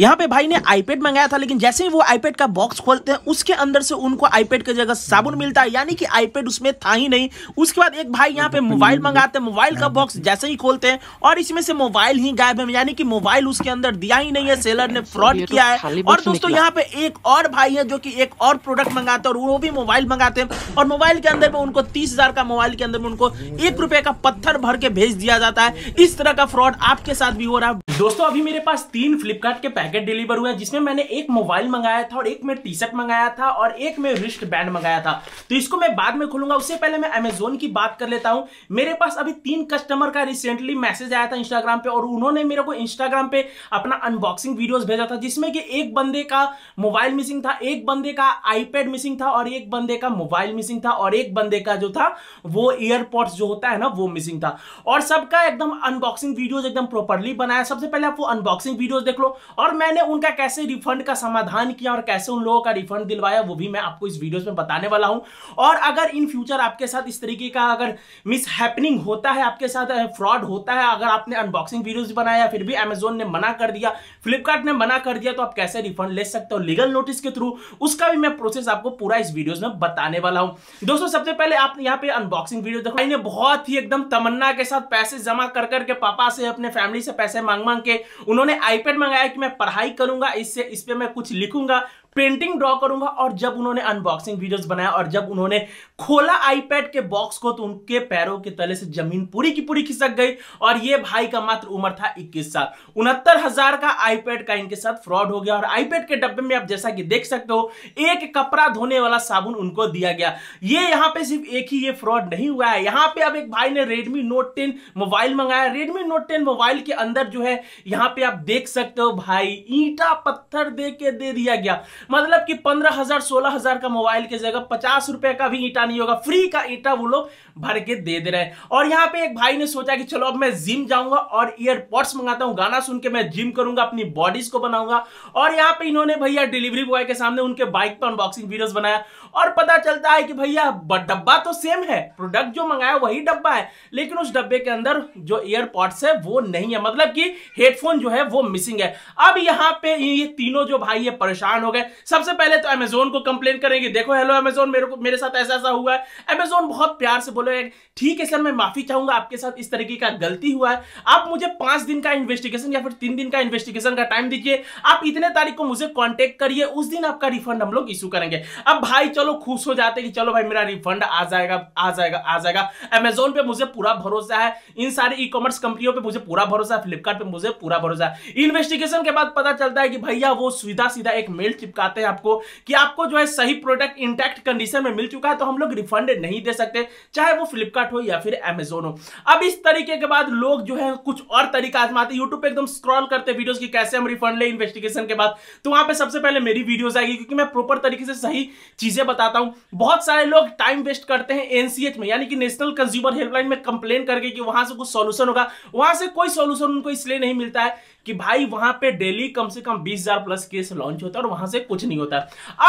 यहाँ पे भाई ने आईपेड मंगाया था लेकिन जैसे ही वो आईपेड का बॉक्स खोलते हैं उसके अंदर से उनको आईपेड की जगह साबुन मिलता है यानी कि आईपेड उसमें था ही नहीं उसके बाद एक भाई यहाँ पे मोबाइल मंगाते हैं मोबाइल का बॉक्स जैसे ही खोलते हैं और इसमें से मोबाइल ही गायब है यानी कि मोबाइल उसके अंदर दिया ही नहीं है सेलर ने फ्रॉड तो किया है और दोस्तों यहाँ पे एक और भाई है जो की एक और प्रोडक्ट मंगाते हैं और वो भी मोबाइल मंगाते हैं और मोबाइल के अंदर में उनको तीस का मोबाइल के अंदर में उनको एक रुपए का पत्थर भर के भेज दिया जाता है इस तरह का फ्रॉड आपके साथ भी हो रहा है दोस्तों अभी मेरे पास तीन फ्लिपकार्ट के पैकेट डिलीवर हुआ जिसमें मैंने एक मोबाइल मंगाया था और एक में टी शर्ट मंगाया था और एक में रिस्ट बैंड मंगाया था तो इसको मैं बाद में खोलूंगा उससे पहले मैं अमेजोन की बात कर लेता हूं मेरे पास अभी तीन कस्टमर का रिसेंटली मैसेज आया था इंस्टाग्राम पे और उन्होंने मेरे को इंस्टाग्राम पे अपना अनबॉक्सिंग वीडियोस भेजा था जिसमें कि एक बंदे का मोबाइल मिसिंग था एक बंदे का आईपैड मिसिंग था और एक बंदे का मोबाइल मिसिंग था और एक बंदे का जो था वो ईयरपॉड्स जो होता है ना वो मिसिंग था और सबका एकदम अनबॉक्सिंग वीडियोज एकदम प्रॉपरली बनाया सबसे पहले आप वो अनबॉक्सिंग वीडियोज देख लो और मैंने उनका कैसे रिफंड का समाधान किया और कैसे उन लोगों का रिफंड दिलवाया वो भी मैं आपको इस वीडियो में बताने वाला हूं और अगर इन फ्यूचर आपके साथ इस तरीके का अगर मिस हैपनिंग होता है आपके साथ फ्रॉड होता है अगर आपने अनबॉक्सिंग वीडियोज बनाया फिर भी अमेजोन ने मना कर दिया फ्लिपकार्ट ने मना कर दिया तो आप कैसे रिफंड ले सकते हो लीगल नोटिस के थ्रू उसका भी मैं प्रोसेस आपको पूरा इस वीडियो में बताने वाला हूँ दोस्तों सबसे पहले आप यहाँ पे अनबॉक्सिंग वीडियो देखो मैंने बहुत ही एकदम तमन्ना के साथ पैसे जमा कर करके पापा से अपने फैमिली से पैसे मांग मांग के उन्होंने आईपैड मंगाया कि मैं पढ़ाई करूंगा इससे इस पर मैं कुछ लिखूंगा पेंटिंग ड्रॉ करूंगा और जब उन्होंने अनबॉक्सिंग वीडियोस बनाया और जब उन्होंने खोला आईपैड के बॉक्स को तो उनके पैरों के तले से जमीन पूरी की पूरी खिसक गई और ये भाई का मात्र उम्र था इक्कीस साल उनहत्तर हजार का आईपैड का इनके साथ फ्रॉड हो गया और आईपैड के डब्बे में आप जैसा कि देख सकते हो एक कपड़ा धोने वाला साबुन उनको दिया गया ये यहाँ पे सिर्फ एक ही ये फ्रॉड नहीं हुआ है यहाँ पे अब एक भाई ने रेडमी नोट टेन मोबाइल मंगाया रेडमी नोट टेन मोबाइल के अंदर जो है यहाँ पे आप देख सकते हो भाई ईटा पत्थर दे के दे दिया गया मतलब कि पंद्रह हजार सोलह हजार का मोबाइल की जगह पचास रुपए का भी ईटा नहीं होगा फ्री का ईटा वो लोग भर के दे दे रहे हैं और यहाँ पे एक भाई ने सोचा कि चलो अब मैं जिम जाऊंगा और ईयरपॉड्स मंगाता हूँ गाना सुन के मैं जिम करूंगा अपनी बॉडीज को बनाऊंगा और यहाँ पे इन्होंने भैया डिलीवरी बॉय के सामने उनके बाइक पर अनबॉक्सिंग वीडियोज बनाया और पता चलता है कि भैया डब्बा तो सेम है प्रोडक्ट जो मंगाया वही डब्बा है लेकिन उस डब्बे के अंदर जो एयरपॉड्स है वो नहीं है मतलब कि हेडफोन जो है वो मिसिंग है अब यहाँ पे ये तीनों जो भाई है परेशान हो गए सबसे पहले तो अमेजोन को कंप्लेन करेंगे देखो हेलो अमेजोन मेरे को मेरे साथ ऐसा ऐसा हुआ है अमेजोन बहुत प्यार से बोले ठीक है सर मैं माफी चाहूंगा आपके साथ इस तरीके का गलती हुआ है आप मुझे पांच दिन का इन्वेस्टिगेशन या फिर तीन दिन का इन्वेस्टिगेशन का टाइम दीजिए आप इतने तारीख को मुझे कॉन्टेक्ट करिए उस दिन आपका रिफंड हम लोग इशू करेंगे अब भाई चलो खुश हो जाते कि चलो भाई मेरा रिफंड आ जाएगा आ जाएगा आ जाएगा अमेजोन पे मुझे पूरा भरोसा है इन सारी ई कॉमर्स कंपनियों पे मुझे पूरा भरोसा है फ्लिपकार्ट पे मुझे पूरा भरोसा है इन्वेस्टिगेशन के बाद पता चलता है कि भैया वो सीधा सीधा एक मेल चिपका बताते हैं आपको कि आपको जो है सही प्रोडक्ट इंटैक्ट कंडीशन में मिल चुका है तो हम लोग रिफंड नहीं दे सकते चाहे वो फ्लिपकार्ट हो या फिर अमेजोन हो अब इस तरीके के बाद लोग जो है कुछ और तरीका आजमाते हैं यूट्यूब पर एकदम स्क्रॉल करते वीडियोज की कैसे हम रिफंड ले इन्वेस्टिगेशन के बाद तो वहां पर सबसे पहले मेरी वीडियोज आएगी क्योंकि मैं प्रॉपर तरीके से सही चीजें बताता हूं बहुत सारे लोग टाइम वेस्ट करते हैं एनसीएच में यानी कि नेशनल कंज्यूमर हेल्पलाइन में कंप्लेन करके कि वहां से कुछ सोल्यूशन होगा वहां से कोई सोल्यूशन उनको इसलिए नहीं मिलता है कि भाई वहां पे डेली कम से कम बीस हजार प्लस केस लॉन्च होता है और वहां से कुछ नहीं होता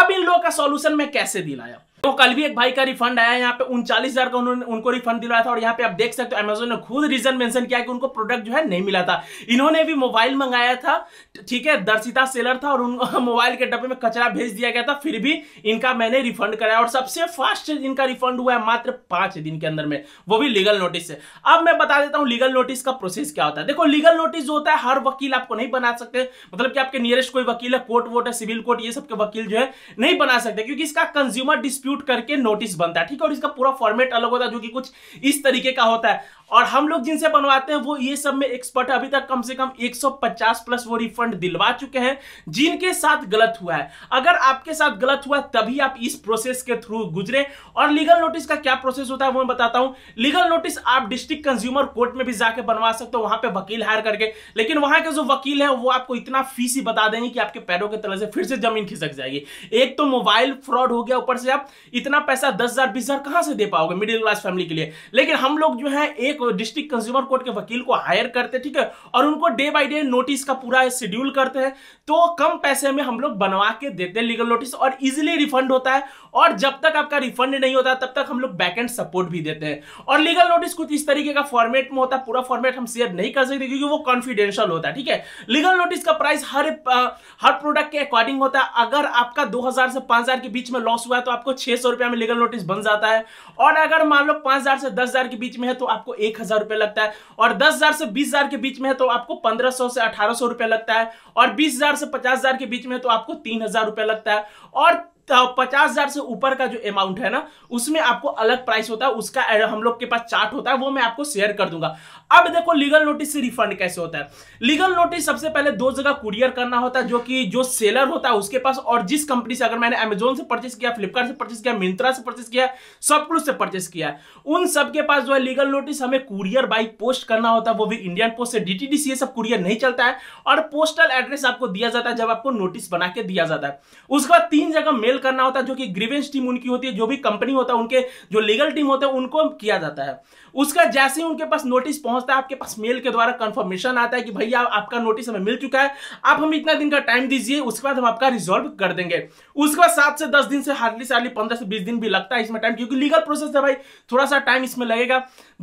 अब इन लोगों का सॉल्यूशन मैं कैसे दिलाया तो कल भी एक भाई का रिफंड आया यहाँ पे उनचालीस हजार का उन्होंने उनको रिफंड दिलाया था और यहाँ पे आप देख सकते हो अमेजोन ने खुद रीजन मेंशन किया कि उनको प्रोडक्ट जो है नहीं मिला था इन्होंने भी मोबाइल मंगाया था ठीक है दर्शिता सेलर था और उन मोबाइल के डब्बे में कचरा भेज दिया गया था फिर भी इनका मैंने रिफंड कराया और सबसे फास्ट इनका रिफंड हुआ है मात्र पांच दिन के अंदर में वो भी लीगल नोटिस से अब मैं बता देता हूँ लीगल नोटिस का प्रोसेस क्या होता है देखो लीगल नोटिस जो होता है हर वकील आपको नहीं बना सकते मतलब कि आपके नियरेस्ट कोई वकील है कोर्ट वोट है सिविल कोर्ट ये सबके वकील जो है नहीं बना सकते क्योंकि इसका कंज्यूमर डिस्प्यूट एग्जीक्यूट करके नोटिस बनता है ठीक है और इसका पूरा फॉर्मेट अलग होता है जो कि कुछ इस तरीके का होता है और हम लोग जिनसे बनवाते हैं वो ये सब में एक्सपर्ट अभी तक कम से कम 150 प्लस वो रिफंड दिलवा चुके हैं जिनके साथ गलत हुआ है अगर आपके साथ गलत हुआ तभी आप इस प्रोसेस के थ्रू गुजरे और लीगल नोटिस का क्या प्रोसेस होता है वो मैं बताता हूं लीगल नोटिस आप डिस्ट्रिक्ट कंज्यूमर कोर्ट में भी जाके बनवा सकते हो वहां पर वकील हायर करके लेकिन वहां के जो वकील है वो आपको इतना फीस ही बता देंगे कि आपके पैरों के तले से फिर से जमीन खिसक जाएगी एक तो मोबाइल फ्रॉड हो गया ऊपर से आप इतना पैसा दस हजार बीस हजार कहां से दे पाओगे मिडिल क्लास फैमिली के लिए लेकिन हम लोग जो है एक एक डिस्ट्रिक्ट कंज्यूमर कोर्ट के वकील को हायर करते ठीक है और उनको डे बाई डे नोटिस का पूरा शेड्यूल करते हैं तो कम पैसे में हम लोग बनवा के देते हैं लीगल नोटिस और इजिली रिफंड होता है और जब तक आपका रिफंड नहीं होता तब तक हम लोग बैक एंड सपोर्ट भी देते हैं और लीगल नोटिस कुछ इस तरीके का फॉर्मेट में होता है पूरा फॉर्मेट हम शेयर नहीं कर सकते क्योंकि वो कॉन्फिडेंशियल होता है ठीक है लीगल नोटिस का प्राइस हर हर प्रोडक्ट के अकॉर्डिंग होता है अगर आपका 2000 से 5000 के बीच में लॉस हुआ है तो आपको छह सौ रुपया में लीगल नोटिस बन जाता है और अगर मान लो पांच से दस के बीच में है तो आपको एक हजार रुपए लगता है और दस हजार से बीस हजार के बीच में है तो आपको पंद्रह सौ से अठारह सौ रुपए लगता है और बीस हजार से पचास हजार के बीच में तो आपको तीन हजार रुपए लगता है और पचास हजार से ऊपर का जो अमाउंट है ना उसमें आपको अलग प्राइस होता है उसका हम लोग के पास चार्ट होता है वो मैं आपको शेयर कर दूंगा अब देखो लीगल नोटिस से रिफंड कैसे होता है लीगल नोटिस सबसे पहले दो जगह कुरियर करना होता है जो कि जो सेलर होता है उसके पास और जिस कंपनी से अगर मैंने अमेजोन से परचेस किया फ्लिपकार्ट से परचेस किया मिंत्रा से परचेस किया सबक्रूज से परचेस किया उन सबके पास जो है लीगल नोटिस हमें कुरियर बाई पोस्ट करना होता है वो भी इंडियन पोस्ट से डीटीडीसी ये सब कुरियर नहीं चलता है और पोस्टल एड्रेस आपको दिया जाता है जब आपको नोटिस बना के दिया जाता है उसके बाद तीन जगह मेल करना होता है जो कि ग्रीवेंस टीम उनकी होती है जो भी कंपनी होता है उनके जो लीगल टीम होता है उनको किया जाता है उसका जैसे ही उनके पास नोटिस पहुंच पहुंचता है आपके पास मेल के द्वारा कंफर्मेशन आता है कि भैया आपका नोटिस हमें मिल चुका है आप हमें इतना दिन का टाइम दीजिए उसके बाद हम आपका रिजॉल्व कर देंगे उसके बाद सात से दस दिन से हार्डली से हार्डली पंद्रह से बीस दिन भी लगता है इसमें टाइम क्योंकि लीगल प्रोसेस है भाई थोड़ा सा टाइम इसमें लगेगा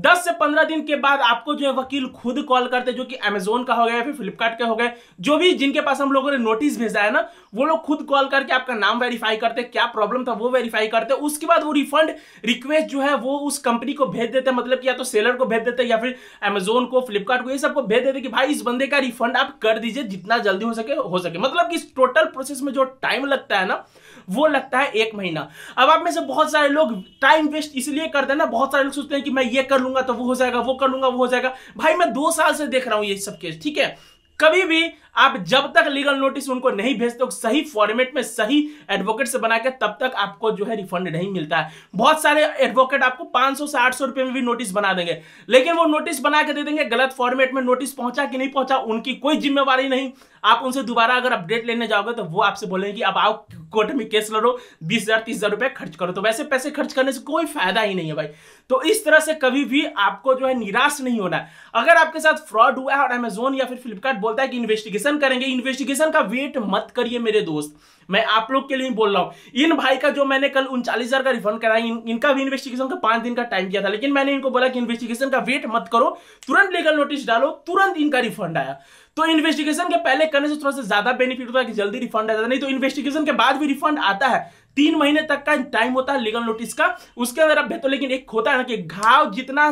दस से पंद्रह दिन के बाद आपको जो है वकील खुद कॉल करते हैं जो कि अमेजोन का हो गया फिर फ्लिपकार्ट का हो गया जो भी जिनके पास हम लोगों ने नोटिस भेजा है ना वो लोग खुद कॉल करके आपका नाम वेरीफाई करते क्या प्रॉब्लम था वो वेरीफाई करते उसके बाद वो रिफंड रिक्वेस्ट जो है वो उस कंपनी को भेज देते मतलब या तो सेलर को भेज देते या फिर अमेजोन को फ्लिपकार्ट को ये सबको भेज देते कि भाई इस बंदे का रिफंड आप कर दीजिए जितना जल्दी हो सके हो सके मतलब कि इस टोटल प्रोसेस में जो टाइम लगता है ना वो लगता है एक महीना अब आप में से बहुत सारे लोग टाइम वेस्ट इसलिए करते हैं ना बहुत सारे लोग सोचते हैं कि मैं ये कर लूंगा तो वो हो जाएगा वो कर लूंगा वो हो जाएगा भाई मैं दो साल से देख रहा हूँ ये सब केस ठीक है कभी भी आप जब तक लीगल नोटिस उनको नहीं भेजते हो सही फॉर्मेट में सही एडवोकेट से बना के तब तक आपको जो है रिफंड नहीं मिलता है बहुत सारे एडवोकेट आपको 500 से 800 रुपए में भी नोटिस बना देंगे लेकिन वो नोटिस बना के दे देंगे गलत फॉर्मेट में नोटिस पहुंचा कि नहीं पहुंचा उनकी कोई जिम्मेवारी नहीं आप उनसे दोबारा अगर अपडेट लेने जाओगे तो वो आपसे बोलेंगे कि अब आओ कोर्ट में केस लड़ो बीस हजार तीस हजार रुपए खर्च करो तो वैसे पैसे खर्च करने से कोई फायदा ही नहीं है भाई तो इस तरह से कभी भी आपको जो है निराश नहीं होना है अगर आपके साथ फ्रॉड हुआ है और अमेजोन या फिर फ्लिपकार्ट बोलता है कि इन्वेस्टिगेशन इन्वेस्टिगेशन करेंगे इन्वेस्टिगेशन का वेट मत करिए मेरे दोस्त मैं आप लोग के लिए बोल रहा हूं इन भाई का जो मैंने कल उनचालीस हजार का रिफंड कराया इन, इनका भी इन्वेस्टिगेशन का पांच दिन का टाइम दिया था लेकिन मैंने इनको बोला कि इन्वेस्टिगेशन का वेट मत करो तुरंत लीगल नोटिस डालो तुरंत इनका रिफंड आया तो इन्वेस्टिगेशन के पहले करने से थोड़ा सा ज्यादा बेनिफिट होता है कि जल्दी रिफंड आ जाता नहीं तो इन्वेस्टिगेशन के बाद भी रिफंड आता है तीन महीने तक का टाइम होता है लीगल नोटिस का उसके अंदर अब तो लेकिन एक होता है ना कि घाव जितना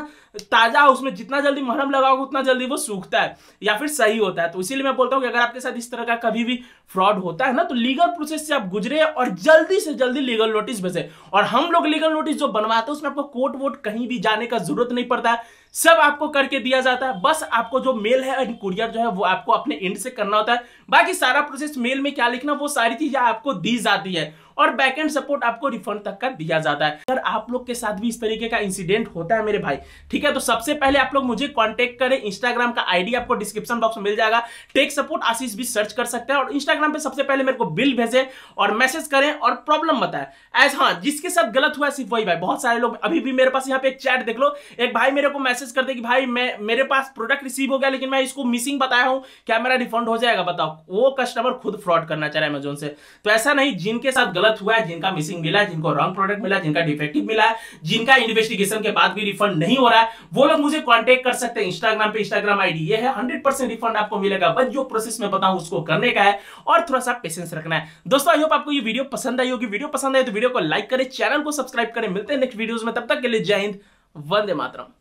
ताजा उसमें जितना जल्दी मरहम लगाओगे उतना जल्दी वो सूखता है या फिर सही होता है तो इसीलिए मैं बोलता हूँ कि अगर आपके साथ इस तरह का कभी भी फ्रॉड होता है ना तो लीगल प्रोसेस से आप गुजरे और जल्दी से जल्दी लीगल नोटिस भेजे और हम लोग लीगल नोटिस जो बनवाते हैं उसमें आपको कोर्ट वोट कहीं भी जाने का जरूरत नहीं पड़ता है सब आपको करके दिया जाता है बस आपको जो मेल है एंड कुरियर जो है वो आपको अपने एंड से करना होता है बाकी सारा प्रोसेस मेल में क्या लिखना वो सारी चीजें आपको दी जाती है और बैक एंड सपोर्ट आपको रिफंड तक का दिया जाता है अगर आप लोग के साथ भी इस तरीके का इंसिडेंट होता है मेरे भाई ठीक है तो सबसे पहले आप लोग मुझे कांटेक्ट करें इंस्टाग्राम का आईडी आपको डिस्क्रिप्शन बॉक्स में मिल जाएगा टेक सपोर्ट आशीष भी सर्च कर सकते हैं और इंस्टाग्राम पे सबसे पहले मेरे को बिल भेजें और मैसेज करें और प्रॉब्लम बताए एज हाँ जिसके साथ गलत हुआ सिर्फ वही भाई बहुत सारे लोग अभी भी मेरे पास यहाँ पे एक चैट देख लो एक भाई मेरे को मैसेज मैसेज कर दे कि भाई मैं मेरे पास प्रोडक्ट रिसीव हो गया लेकिन मैं इसको मिसिंग बताया हूं क्या मेरा रिफंड हो जाएगा बताओ वो कस्टमर खुद फ्रॉड करना चाह रहा है अमेजोन से तो ऐसा नहीं जिनके साथ गलत हुआ है जिनका मिसिंग मिला है जिनको रॉन्ग प्रोडक्ट मिला जिनका डिफेक्टिव मिला है जिनका इन्वेस्टिगेशन के बाद भी रिफंड नहीं हो रहा है वो लोग मुझे कॉन्टेक्ट कर सकते हैं इंस्टाग्राम पे इंस्टाग्राम आईडी ये है हंड्रेड रिफंड आपको मिलेगा बस जो प्रोसेस में बताऊँ उसको करने का है और थोड़ा सा पेशेंस रखना है दोस्तों आई होप आपको ये वीडियो पसंद आई होगी वीडियो पसंद आए तो वीडियो को लाइक करें चैनल को सब्सक्राइब करें मिलते हैं नेक्स्ट वीडियोज में तब तक के लिए जय हिंद वंदे मातरम